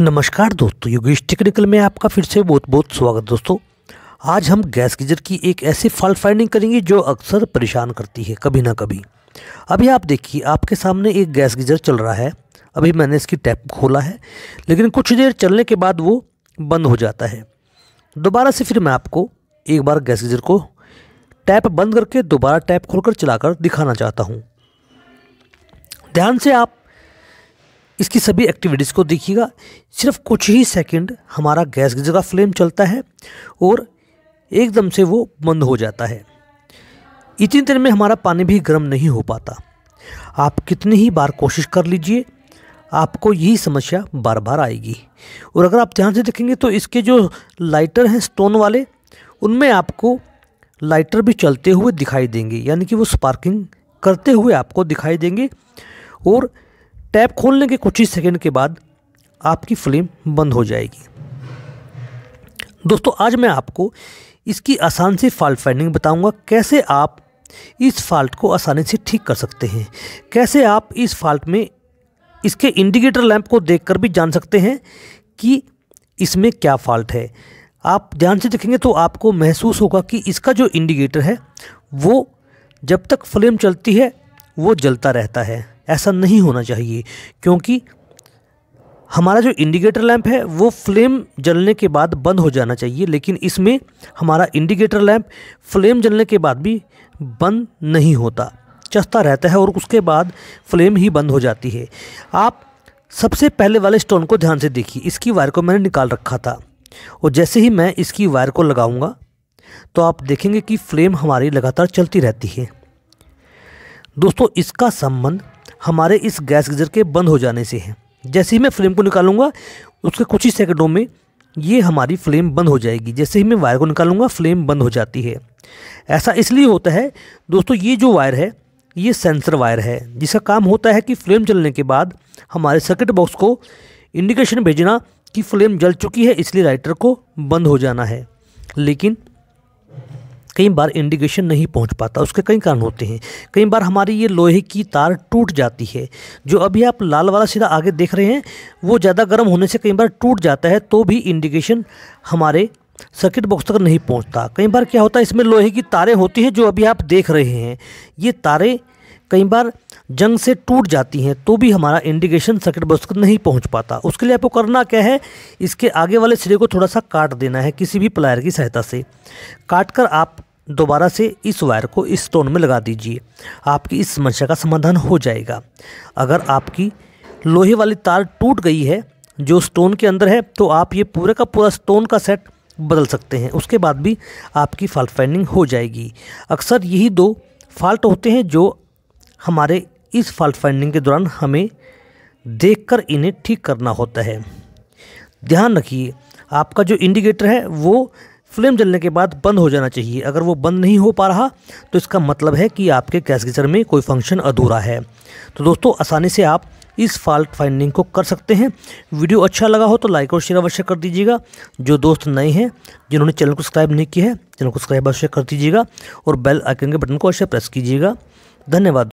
नमस्कार दोस्तों योगेश टेक्निकल में आपका फिर से बहुत बहुत स्वागत दोस्तों आज हम गैस गीजर की एक ऐसी फॉल्ट फाइंडिंग करेंगे जो अक्सर परेशान करती है कभी ना कभी अभी आप देखिए आपके सामने एक गैस गीजर चल रहा है अभी मैंने इसकी टैप खोला है लेकिन कुछ देर चलने के बाद वो बंद हो जाता है दोबारा से फिर मैं आपको एक बार गैस गीजर को टैप बंद करके दोबारा टैप खोलकर चलाकर दिखाना चाहता हूँ ध्यान से आप इसकी सभी एक्टिविटीज़ को देखिएगा सिर्फ कुछ ही सेकंड हमारा गैस की जगह फ्लेम चलता है और एकदम से वो बंद हो जाता है इतनी देर में हमारा पानी भी गर्म नहीं हो पाता आप कितनी ही बार कोशिश कर लीजिए आपको यही समस्या बार बार आएगी और अगर आप ध्यान से देखेंगे तो इसके जो लाइटर हैं स्टोन वाले उनमें आपको लाइटर भी चलते हुए दिखाई देंगे यानी कि वो स्पार्किंग करते हुए आपको दिखाई देंगे और टैब खोलने के कुछ ही सेकंड के बाद आपकी फ्लेम बंद हो जाएगी दोस्तों आज मैं आपको इसकी आसान सी फॉल्ट फाइंडिंग बताऊंगा कैसे आप इस फॉल्ट को आसानी से ठीक कर सकते हैं कैसे आप इस फॉल्ट में इसके इंडिकेटर लैंप को देखकर भी जान सकते हैं कि इसमें क्या फॉल्ट है आप ध्यान से देखेंगे तो आपको महसूस होगा कि इसका जो इंडिकेटर है वो जब तक फ्लेम चलती है वो जलता रहता है ऐसा नहीं होना चाहिए क्योंकि हमारा जो इंडिकेटर लैंप है वो फ्लेम जलने के बाद बंद हो जाना चाहिए लेकिन इसमें हमारा इंडिकेटर लैंप फ्लेम जलने के बाद भी बंद नहीं होता चस्ता रहता है और उसके बाद फ्लेम ही बंद हो जाती है आप सबसे पहले वाले स्टोन को ध्यान से देखिए इसकी वायर को मैंने निकाल रखा था और जैसे ही मैं इसकी वायर को लगाऊंगा तो आप देखेंगे कि फ्लेम हमारी लगातार चलती रहती है दोस्तों इसका संबंध हमारे इस गैस गीजर के बंद हो जाने से है जैसे ही मैं फ्लेम को निकालूंगा उसके कुछ ही सेकंडों में ये हमारी फ्लेम बंद हो जाएगी जैसे ही मैं वायर को निकालूंगा फ्लेम बंद हो जाती है ऐसा इसलिए होता है दोस्तों ये जो वायर है ये सेंसर वायर है जिसका काम होता है कि फ्लेम जलने के बाद हमारे सर्किट बॉक्स को इंडिकेशन भेजना कि फ्लेम जल चुकी है इसलिए राइटर को बंद हो जाना है लेकिन कई बार इंडिकेशन नहीं पहुंच पाता उसके कई कारण होते हैं कई बार हमारी ये लोहे की तार टूट जाती है जो अभी आप लाल वाला सीधा आगे देख रहे हैं वो ज़्यादा गर्म होने से कई बार टूट जाता है तो भी इंडिकेशन हमारे सर्किट बॉक्स तक नहीं पहुँचता कई बार क्या होता है इसमें लोहे की तारें होती हैं जो अभी आप देख रहे हैं ये तारें कई बार जंग से टूट जाती हैं तो भी हमारा इंडिकेशन सर्किट बस तक नहीं पहुंच पाता उसके लिए आपको करना क्या है इसके आगे वाले सिरे को थोड़ा सा काट देना है किसी भी प्लायर की सहायता से काट कर आप दोबारा से इस वायर को इस स्टोन में लगा दीजिए आपकी इस समस्या का समाधान हो जाएगा अगर आपकी लोहे वाली तार टूट गई है जो स्टोन के अंदर है तो आप ये पूरे का पूरा स्टोन का सेट बदल सकते हैं उसके बाद भी आपकी फॉल्ट फाइंडिंग हो जाएगी अक्सर यही दो फॉल्ट होते हैं जो हमारे इस फॉल्ट फाइंडिंग के दौरान हमें देखकर इन्हें ठीक करना होता है ध्यान रखिए आपका जो इंडिकेटर है वो फ्लेम जलने के बाद बंद हो जाना चाहिए अगर वो बंद नहीं हो पा रहा तो इसका मतलब है कि आपके कैसगेचर में कोई फंक्शन अधूरा है तो दोस्तों आसानी से आप इस फॉल्ट फाइंडिंग को कर सकते हैं वीडियो अच्छा लगा हो तो लाइक और शेयर अवश्य कर दीजिएगा जो दोस्त नए हैं जिन्होंने चैनल को सब्सक्राइब नहीं किया है चैनल को सब्सक्राइब अवश्य कर दीजिएगा और बेल आइकन के बटन को अवश्य प्रेस कीजिएगा धन्यवाद